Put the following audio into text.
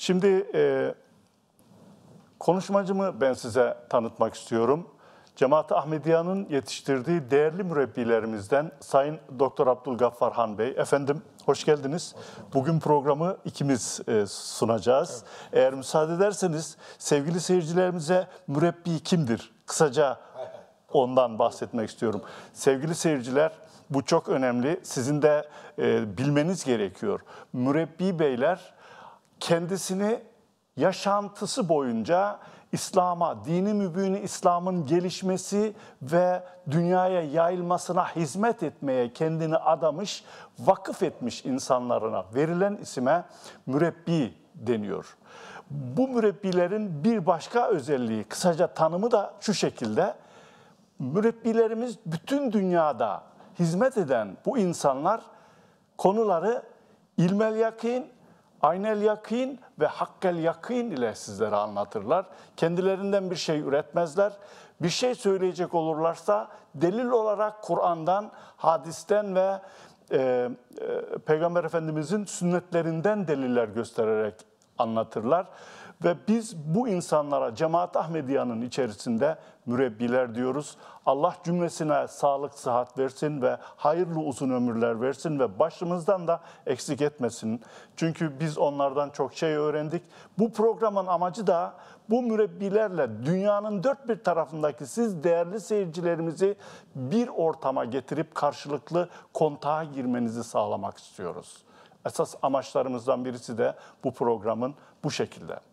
Şimdi e, konuşmacımı ben size tanıtmak istiyorum. Cemaat Ahmediyan'ın yetiştirdiği değerli mürebbilerimizden Sayın Doktor Abdülgaffar Han Bey. Efendim hoş geldiniz. Hoş Bugün programı ikimiz e, sunacağız. Evet. Eğer müsaade ederseniz sevgili seyircilerimize mürebbi kimdir? Kısaca ondan bahsetmek istiyorum. Sevgili seyirciler bu çok önemli. Sizin de e, bilmeniz gerekiyor. Mürebbi beyler kendisini yaşantısı boyunca İslam'a, dini mübini İslam'ın gelişmesi ve dünyaya yayılmasına hizmet etmeye kendini adamış, vakıf etmiş insanlarına verilen isime mürebbi deniyor. Bu mürebbilerin bir başka özelliği, kısaca tanımı da şu şekilde. Mürebbilerimiz bütün dünyada hizmet eden bu insanlar konuları ilmel yakin aynel yakin ve hakkel yakin ile sizlere anlatırlar. Kendilerinden bir şey üretmezler. Bir şey söyleyecek olurlarsa delil olarak Kur'an'dan, hadisten ve e, e, Peygamber Efendimizin sünnetlerinden deliller göstererek anlatırlar. Ve biz bu insanlara cemaat Ahmediyan'ın içerisinde mürebbiler diyoruz. Allah cümlesine sağlık, sıhhat versin ve hayırlı uzun ömürler versin ve başımızdan da eksik etmesin. Çünkü biz onlardan çok şey öğrendik. Bu programın amacı da bu mürebbilerle dünyanın dört bir tarafındaki siz değerli seyircilerimizi bir ortama getirip karşılıklı kontağa girmenizi sağlamak istiyoruz esas amaçlarımızdan birisi de bu programın bu şekilde.